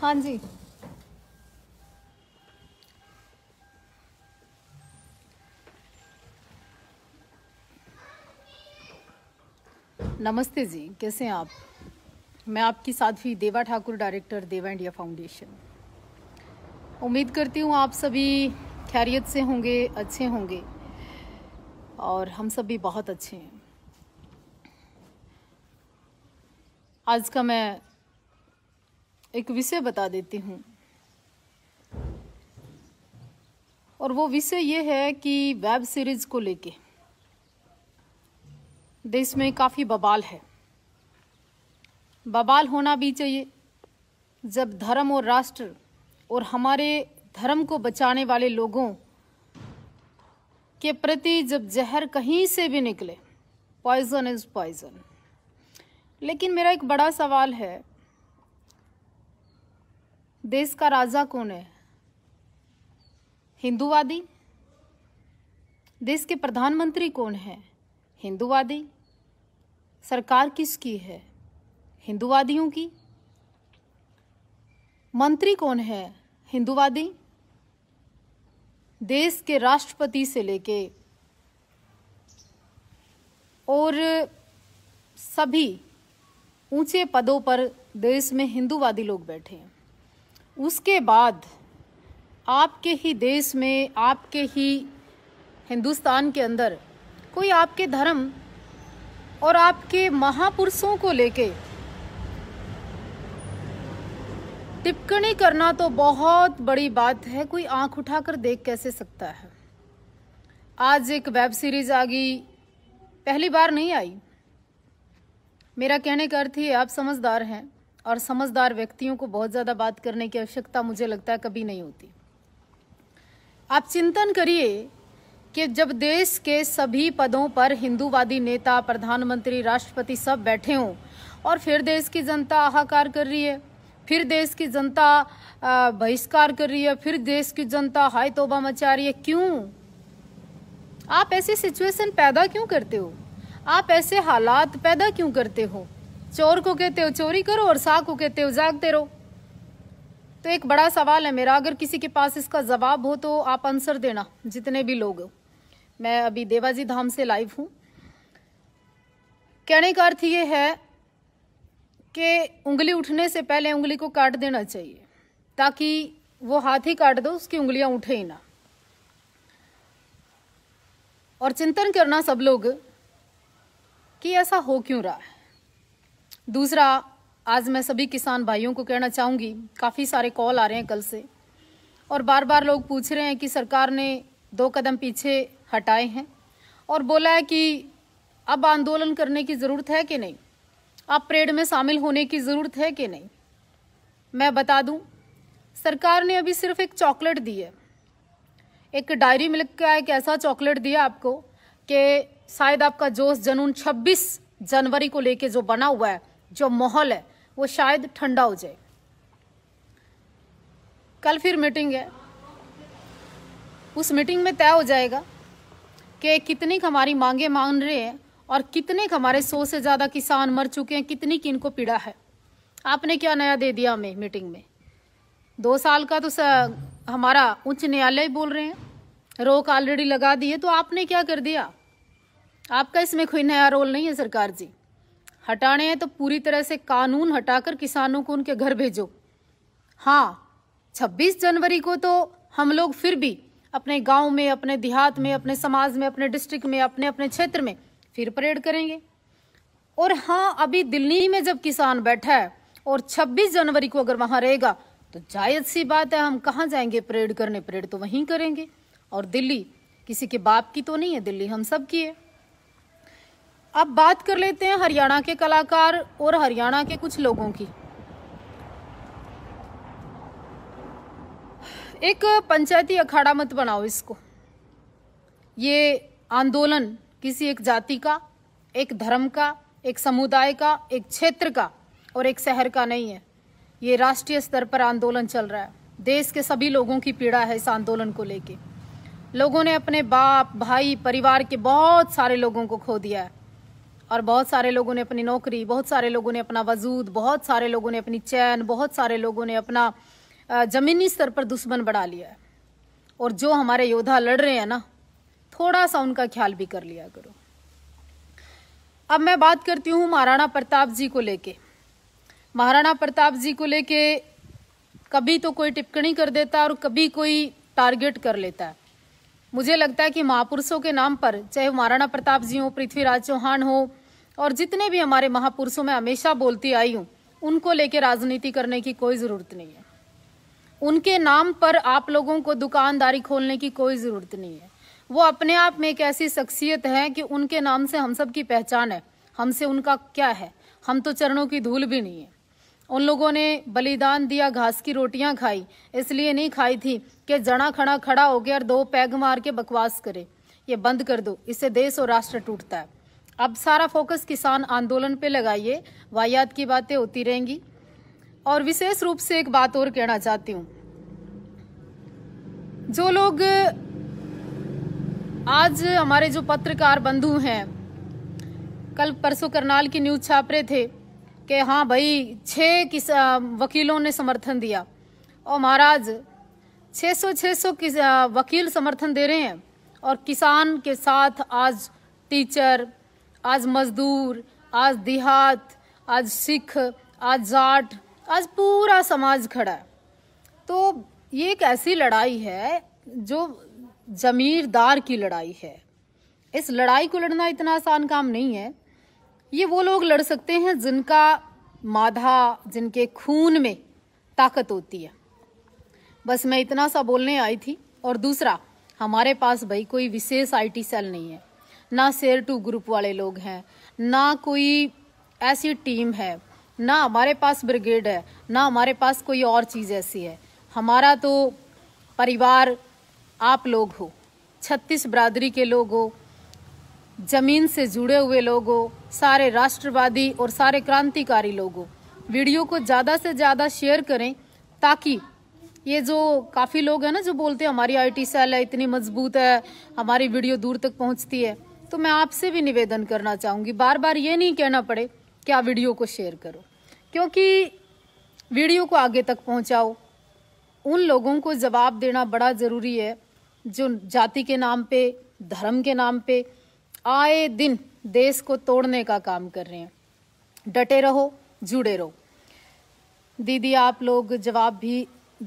हाँ जी नमस्ते जी कैसे हैं आप मैं आपकी Sadhvi Deva Thakur director Deva India foundation उम्मीद करती हूँ आप सभी खैरियत से होंगे अच्छे होंगे और हम सब भी बहुत अच्छे हैं आज का मैं एक विषय बता देती हूँ और वो विषय ये है कि वेब सीरीज़ को लेके देश में काफ़ी बबाल है बबाल होना भी चाहिए जब धर्म और राष्ट्र और हमारे धर्म को बचाने वाले लोगों के प्रति जब जहर कहीं से भी निकले पॉइजन इज़ पॉइजन लेकिन मेरा एक बड़ा सवाल है देश का राजा कौन है हिंदूवादी देश के प्रधानमंत्री कौन है हिंदूवादी सरकार किसकी है हिंदूवादियों की मंत्री कौन है हिंदूवादी देश के राष्ट्रपति से लेके और सभी ऊंचे पदों पर देश में हिंदूवादी लोग बैठे हैं उसके बाद आपके ही देश में आपके ही हिंदुस्तान के अंदर कोई आपके धर्म और आपके महापुरुषों को लेके टिप्पणी करना तो बहुत बड़ी बात है कोई आंख उठाकर देख कैसे सकता है आज एक वेब सीरीज आ गई पहली बार नहीं आई मेरा कहने का अर्थ ही आप समझदार हैं और समझदार व्यक्तियों को बहुत ज़्यादा बात करने की आवश्यकता मुझे लगता है कभी नहीं होती आप चिंतन करिए कि जब देश के सभी पदों पर हिंदूवादी नेता प्रधानमंत्री राष्ट्रपति सब बैठे हों और फिर देश की जनता हाहाकार कर रही है फिर देश की जनता बहिष्कार कर रही है फिर देश की जनता हाय तोबा मचा रही है क्यों आप ऐसी सिचुएशन पैदा क्यों करते हो आप ऐसे हालात पैदा क्यों करते हो चोर को कहते हो चोरी करो और साग को कहते हो जागते रहो तो एक बड़ा सवाल है मेरा अगर किसी के पास इसका जवाब हो तो आप आंसर देना जितने भी लोग मैं अभी देवाजी धाम से लाइव हूं कहने का अर्थ ये है कि उंगली उठने से पहले उंगली को काट देना चाहिए ताकि वो हाथ ही काट दो उसकी उंगलियां उठे ही ना और चिंतन करना सब लोग कि ऐसा हो क्यों रहा है दूसरा आज मैं सभी किसान भाइयों को कहना चाहूँगी काफ़ी सारे कॉल आ रहे हैं कल से और बार बार लोग पूछ रहे हैं कि सरकार ने दो कदम पीछे हटाए हैं और बोला है कि अब आंदोलन करने की ज़रूरत है कि नहीं अब परेड में शामिल होने की ज़रूरत है कि नहीं मैं बता दूं सरकार ने अभी सिर्फ एक चॉकलेट दी है एक डायरी मिल्क का एक ऐसा चॉकलेट दिया आपको कि शायद आपका जोश जनून 26 जनवरी को लेके जो बना हुआ है जो माहौल है वो शायद ठंडा हो जाए कल फिर मीटिंग है उस मीटिंग में तय हो जाएगा कि कितनी हमारी मांगे मांग रहे हैं और कितने हमारे सौ से ज़्यादा किसान मर चुके हैं कितनी किन इनको पीड़ा है आपने क्या नया दे दिया हमें मीटिंग में दो साल का तो हमारा उच्च न्यायालय बोल रहे हैं रोक ऑलरेडी लगा दी है तो आपने क्या कर दिया आपका इसमें कोई नया रोल नहीं है सरकार जी हटाने हैं तो पूरी तरह से कानून हटाकर किसानों को उनके घर भेजो हाँ 26 जनवरी को तो हम लोग फिर भी अपने गांव में अपने देहात में अपने समाज में अपने डिस्ट्रिक्ट में अपने अपने क्षेत्र में फिर परेड करेंगे और हाँ अभी दिल्ली में जब किसान बैठा है और 26 जनवरी को अगर वहां रहेगा तो जायज सी बात है हम कहाँ जाएंगे परेड करने परेड तो वहीं करेंगे और दिल्ली किसी के बाप की तो नहीं है दिल्ली हम सब की है अब बात कर लेते हैं हरियाणा के कलाकार और हरियाणा के कुछ लोगों की एक पंचायती अखाड़ा मत बनाओ इसको ये आंदोलन किसी एक जाति का एक धर्म का एक समुदाय का एक क्षेत्र का और एक शहर का नहीं है ये राष्ट्रीय स्तर पर आंदोलन चल रहा है देश के सभी लोगों की पीड़ा है इस आंदोलन को लेके लोगों ने अपने बाप भाई परिवार के बहुत सारे लोगों को खो दिया है और बहुत सारे लोगों ने अपनी नौकरी बहुत सारे लोगों ने अपना वजूद बहुत सारे लोगों ने अपनी चैन बहुत सारे लोगों ने अपना ज़मीनी स्तर पर दुश्मन बढ़ा लिया है और जो हमारे योद्धा लड़ रहे हैं ना थोड़ा सा उनका ख्याल भी कर लिया करो अब मैं बात करती हूँ महाराणा प्रताप जी को लेके महाराणा प्रताप जी को लेके कभी तो कोई टिप्पणी कर देता है और कभी कोई टारगेट कर लेता है मुझे लगता है कि महापुरुषों के नाम पर चाहे महाराणा प्रताप जी हो पृथ्वीराज चौहान हो और जितने भी हमारे महापुरुषों में हमेशा बोलती आई हूं उनको लेके राजनीति करने की कोई ज़रूरत नहीं है उनके नाम पर आप लोगों को दुकानदारी खोलने की कोई ज़रूरत नहीं है वो अपने आप में एक ऐसी शख्सियत है कि उनके नाम से हम सब की पहचान है हमसे उनका क्या है हम तो चरणों की धूल भी नहीं है उन लोगों ने बलिदान दिया घास की रोटियां खाई इसलिए नहीं खाई थी कि जड़ा खड़ा खड़ा हो गया और दो पैग मार के बकवास करे ये बंद कर दो इससे देश और राष्ट्र टूटता है अब सारा फोकस किसान आंदोलन पे लगाइए वाहियात की बातें होती रहेंगी और विशेष रूप से एक बात और कहना चाहती हूँ जो लोग आज हमारे जो पत्रकार बंधु हैं कल परसों करनाल की न्यूज छाप रहे थे कि हाँ भाई छह वकीलों ने समर्थन दिया और महाराज 600 600 वकील समर्थन दे रहे हैं और किसान के साथ आज टीचर आज मजदूर आज देहात आज सिख आज जाट आज पूरा समाज खड़ा है तो ये एक ऐसी लड़ाई है जो जमीरदार की लड़ाई है इस लड़ाई को लड़ना इतना आसान काम नहीं है ये वो लोग लड़ सकते हैं जिनका माधा जिनके खून में ताकत होती है बस मैं इतना सा बोलने आई थी और दूसरा हमारे पास भाई कोई विशेष आईटी सेल नहीं है ना सेल टू ग्रुप वाले लोग हैं ना कोई ऐसी टीम है ना हमारे पास ब्रिगेड है ना हमारे पास कोई और चीज़ ऐसी है हमारा तो परिवार आप लोग हो छत्तीस बरादरी के लोग हो ज़मीन से जुड़े हुए लोग हो सारे राष्ट्रवादी और सारे क्रांतिकारी लोग हो वीडियो को ज़्यादा से ज़्यादा शेयर करें ताकि ये जो काफ़ी लोग हैं ना जो बोलते हैं हमारी आईटी सेल है इतनी मजबूत है हमारी वीडियो दूर तक पहुंचती है तो मैं आपसे भी निवेदन करना चाहूँगी बार बार ये नहीं कहना पड़े कि आप वीडियो को शेयर करो क्योंकि वीडियो को आगे तक पहुँचाओ उन लोगों को जवाब देना बड़ा ज़रूरी है जो जाति के नाम पे धर्म के नाम पे आए दिन देश को तोड़ने का काम कर रहे हैं डटे रहो जुड़े रहो दीदी आप लोग जवाब भी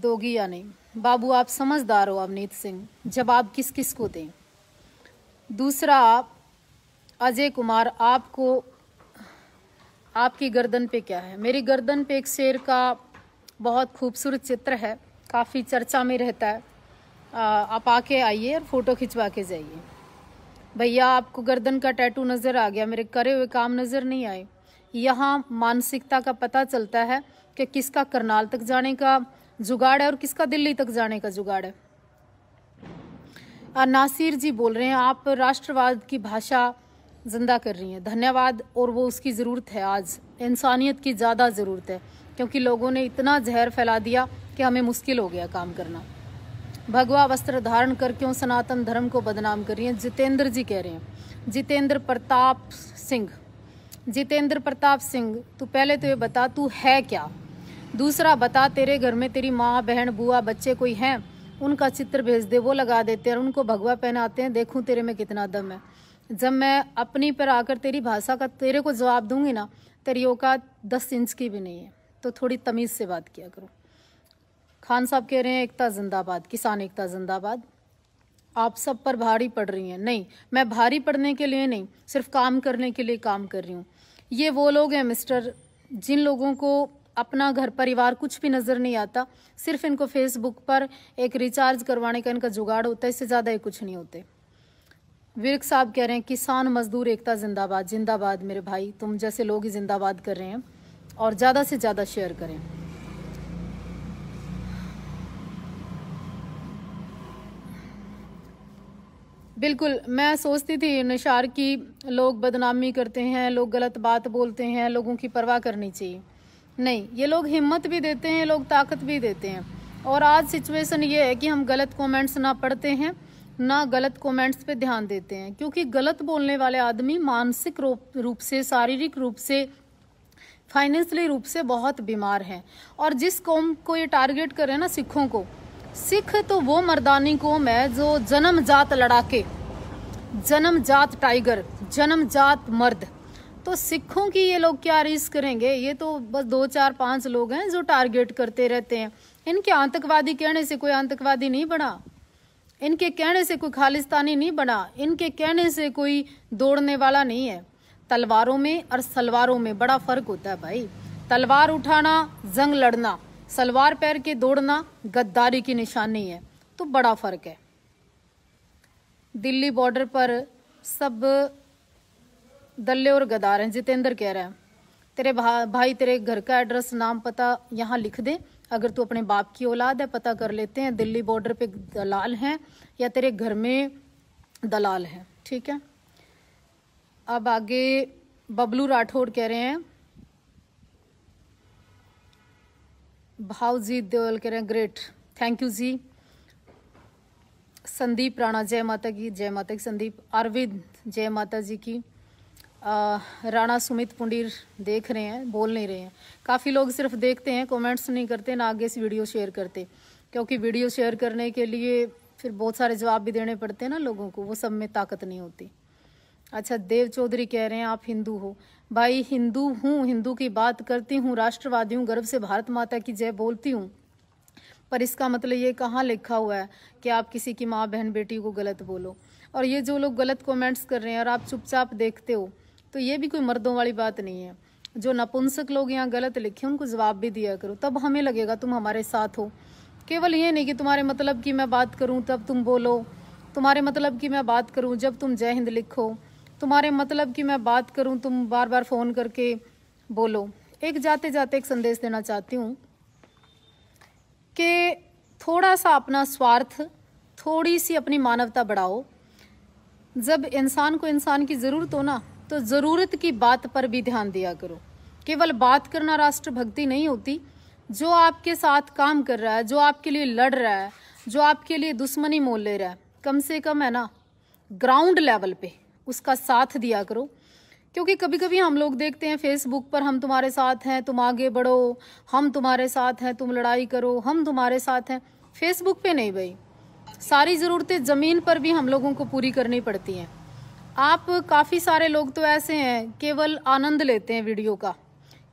दोगी या नहीं बाबू आप समझदार हो अवनीत सिंह जवाब किस किस को दें दूसरा आप अजय कुमार आपको आपकी गर्दन पे क्या है मेरी गर्दन पे एक शेर का बहुत खूबसूरत चित्र है काफ़ी चर्चा में रहता है आ, आप आके आइए और फ़ोटो खिंचवा के जाइए भैया आपको गर्दन का टैटू नज़र आ गया मेरे करे हुए काम नज़र नहीं आए यहाँ मानसिकता का पता चलता है कि किसका करनाल तक जाने का जुगाड़ है और किसका दिल्ली तक जाने का जुगाड़ है नासिर जी बोल रहे हैं आप राष्ट्रवाद की भाषा ज़िंदा कर रही हैं धन्यवाद और वो उसकी ज़रूरत है आज इंसानियत की ज़्यादा ज़रूरत है क्योंकि लोगों ने इतना जहर फैला दिया कि हमें मुश्किल हो गया काम करना भगवा वस्त्र धारण कर क्यों सनातन धर्म को बदनाम कर रही हैं जितेंद्र जी कह रहे हैं जितेंद्र प्रताप सिंह जितेंद्र प्रताप सिंह तू पहले तो ये बता तू है क्या दूसरा बता तेरे घर में तेरी माँ बहन बुआ बच्चे कोई हैं उनका चित्र भेज दे वो लगा देते हैं और उनको भगवा पहनाते हैं देखूँ तेरे में कितना दम है जब मैं अपनी पर आकर तेरी भाषा का तेरे को जवाब दूंगी ना तेरी औकात दस इंच की भी नहीं है तो थोड़ी तमीज़ से बात किया करो खान साहब कह रहे हैं एकता जिंदाबाद किसान एकता जिंदाबाद आप सब पर भारी पड़ रही हैं नहीं मैं भारी पड़ने के लिए नहीं सिर्फ काम करने के लिए काम कर रही हूँ ये वो लोग हैं मिस्टर जिन लोगों को अपना घर परिवार कुछ भी नज़र नहीं आता सिर्फ इनको फेसबुक पर एक रिचार्ज करवाने का इनका जुगाड़ होता है इससे ज़्यादा ये कुछ नहीं होते विरक साहब कह रहे हैं किसान मजदूर एकता जिंदाबाद जिंदाबाद मेरे भाई तुम जैसे लोग ही जिंदाबाद कर रहे हैं और ज़्यादा से ज़्यादा शेयर करें बिल्कुल मैं सोचती थी निशार की लोग बदनामी करते हैं लोग गलत बात बोलते हैं लोगों की परवाह करनी चाहिए नहीं ये लोग हिम्मत भी देते हैं ये लोग ताकत भी देते हैं और आज सिचुएशन ये है कि हम गलत कमेंट्स ना पढ़ते हैं ना गलत कमेंट्स पे ध्यान देते हैं क्योंकि गलत बोलने वाले आदमी मानसिक रूप से शारीरिक रूप से फाइनेंशली रूप से बहुत बीमार हैं और जिस कौम को ये टारगेट करें ना सिखों को सिख तो वो मर्दानी कौम है जो जन्म जात लड़ाके जन्म जात टाइगर जन्म जात मर्द तो सिखों की ये लोग क्या रिस्क करेंगे ये तो बस दो चार पांच लोग हैं जो टारगेट करते रहते हैं इनके आतंकवादी कहने से कोई आतंकवादी नहीं बना इनके कहने से कोई खालिस्तानी नहीं बना इनके कहने से कोई दौड़ने वाला नहीं है तलवारों में और सलवारों में बड़ा फर्क होता है भाई तलवार उठाना जंग लड़ना सलवार पैर के दौड़ना गद्दारी की निशानी है तो बड़ा फर्क है दिल्ली बॉर्डर पर सब दल्ले और गदार हैं जितेंद्र कह रहा है तेरे भा, भाई तेरे घर का एड्रेस नाम पता यहाँ लिख दे अगर तू अपने बाप की औलाद है पता कर लेते हैं दिल्ली बॉर्डर पे दलाल हैं या तेरे घर में दलाल हैं ठीक है अब आगे बबलू राठौड़ कह रहे हैं भावजीत देवल कह रहे हैं great thank you ji Sandeep Rana जय माता की जय माता की संदीप अरविंद जय माता जी की राणा सुमित पुंडीर देख रहे हैं बोल नहीं रहे हैं काफ़ी लोग सिर्फ देखते हैं कमेंट्स नहीं करते ना आगे से वीडियो शेयर करते क्योंकि वीडियो शेयर करने के लिए फिर बहुत सारे जवाब भी देने पड़ते हैं ना लोगों को वो सब में ताकत नहीं होती अच्छा देव चौधरी कह रहे हैं आप हिंदू हो भाई हिंदू हूँ हिंदू की बात करती हूँ राष्ट्रवादी हूँ गर्व से भारत माता की जय बोलती हूँ पर इसका मतलब ये कहाँ लिखा हुआ है कि आप किसी की माँ बहन बेटी को गलत बोलो और ये जो लोग गलत कमेंट्स कर रहे हैं और आप चुपचाप देखते हो तो ये भी कोई मर्दों वाली बात नहीं है जो नपुंसक लोग यहाँ गलत लिखे उनको जवाब भी दिया करो तब हमें लगेगा तुम हमारे साथ हो केवल ये नहीं कि तुम्हारे मतलब की मैं बात करूँ तब तुम बोलो तुम्हारे मतलब की मैं बात करूँ जब तुम जय हिंद लिखो तुम्हारे मतलब की मैं बात करूँ तुम बार बार फ़ोन करके बोलो एक जाते जाते एक संदेश देना चाहती हूँ कि थोड़ा सा अपना स्वार्थ थोड़ी सी अपनी मानवता बढ़ाओ जब इंसान को इंसान की ज़रूरत हो ना तो ज़रूरत की बात पर भी ध्यान दिया करो केवल बात करना राष्ट्रभक्ति नहीं होती जो आपके साथ काम कर रहा है जो आपके लिए लड़ रहा है जो आपके लिए दुश्मनी मोल ले रहा है कम से कम है ना ग्राउंड लेवल पे उसका साथ दिया करो क्योंकि कभी कभी हम लोग देखते हैं फेसबुक पर हम तुम्हारे साथ हैं तुम आगे बढ़ो हम तुम्हारे साथ हैं तुम लड़ाई करो हम तुम्हारे साथ हैं फेसबुक पे नहीं भाई सारी ज़रूरतें ज़मीन पर भी हम लोगों को पूरी करनी पड़ती हैं आप काफ़ी सारे लोग तो ऐसे हैं केवल आनंद लेते हैं वीडियो का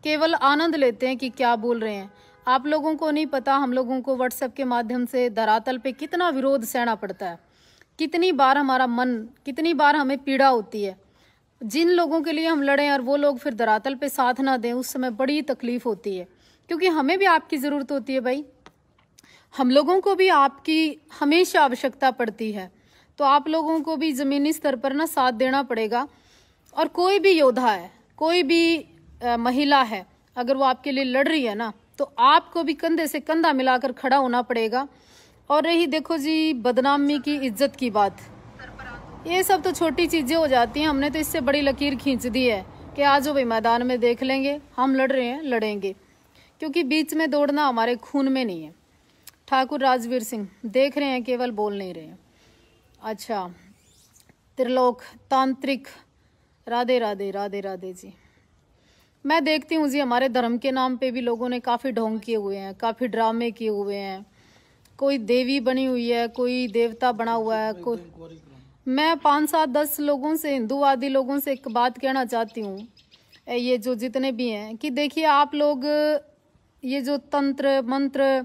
केवल आनंद लेते हैं कि क्या बोल रहे हैं आप लोगों को नहीं पता हम लोगों को व्हाट्सएप के माध्यम से धरातल पे कितना विरोध सहना पड़ता है कितनी बार हमारा मन कितनी बार हमें पीड़ा होती है जिन लोगों के लिए हम लड़ें और वो लोग फिर धरातल पे साथ ना दें उस समय बड़ी तकलीफ़ होती है क्योंकि हमें भी आपकी ज़रूरत होती है भाई हम लोगों को भी आपकी हमेशा आवश्यकता पड़ती है तो आप लोगों को भी ज़मीनी स्तर पर ना साथ देना पड़ेगा और कोई भी योद्धा है कोई भी आ, महिला है अगर वो आपके लिए लड़ रही है ना तो आपको भी कंधे से कंधा मिलाकर खड़ा होना पड़ेगा और रही देखो जी बदनामी की इज्जत की बात ये सब तो छोटी चीज़ें हो जाती हैं हमने तो इससे बड़ी लकीर खींच दी है कि आज वो भाई मैदान में देख लेंगे हम लड़ रहे हैं लड़ेंगे क्योंकि बीच में दौड़ना हमारे खून में नहीं है ठाकुर राजवीर सिंह देख रहे हैं केवल बोल नहीं रहे हैं अच्छा त्रिलोक तांत्रिक राधे राधे राधे राधे जी मैं देखती हूँ जी हमारे धर्म के नाम पे भी लोगों ने काफ़ी ढोंग किए हुए हैं काफ़ी ड्रामे किए हुए हैं कोई देवी बनी हुई है कोई देवता बना हुआ है कोई मैं पाँच सात दस लोगों से हिंदूवादी लोगों से एक बात कहना चाहती हूँ ये जो जितने भी हैं कि देखिए आप लोग ये जो तंत्र मंत्र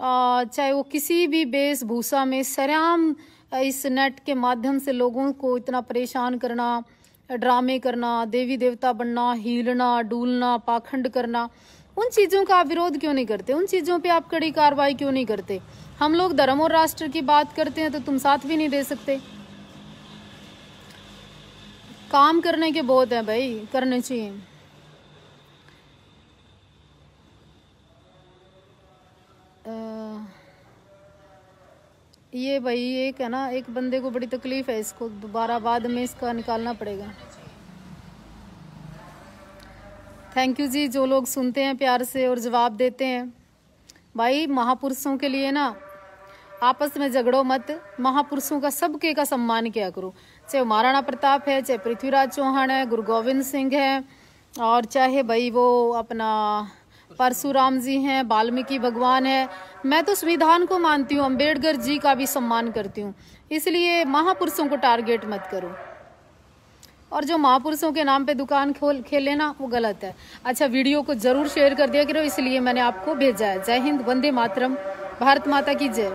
चाहे वो किसी भी वेशभूषा में सरेआम इस नेट के माध्यम से लोगों को इतना परेशान करना ड्रामे करना देवी देवता बनना हीलना डूलना पाखंड करना उन चीज़ों का आप विरोध क्यों नहीं करते उन चीज़ों पे आप कड़ी कार्रवाई क्यों नहीं करते हम लोग धर्म और राष्ट्र की बात करते हैं तो तुम साथ भी नहीं दे सकते काम करने के बहुत हैं भाई करने चाहिए ये भाई एक है ना एक बंदे को बड़ी तकलीफ़ है इसको दोबारा बाद में इसका निकालना पड़ेगा थैंक यू जी जो लोग सुनते हैं प्यार से और जवाब देते हैं भाई महापुरुषों के लिए ना आपस में झगड़ो मत महापुरुषों का सबके का सम्मान किया करो चाहे महाराणा प्रताप है चाहे पृथ्वीराज चौहान है गुरु गोविंद सिंह है और चाहे भाई वो अपना परशुराम जी हैं वाल्मीकि भगवान है मैं तो संविधान को मानती हूँ अम्बेडकर जी का भी सम्मान करती हूँ इसलिए महापुरुषों को टारगेट मत करो और जो महापुरुषों के नाम पे दुकान खोल खेले ना वो गलत है अच्छा वीडियो को जरूर शेयर कर दिया करो इसलिए मैंने आपको भेजा है जय हिंद वंदे मातरम भारत माता की जय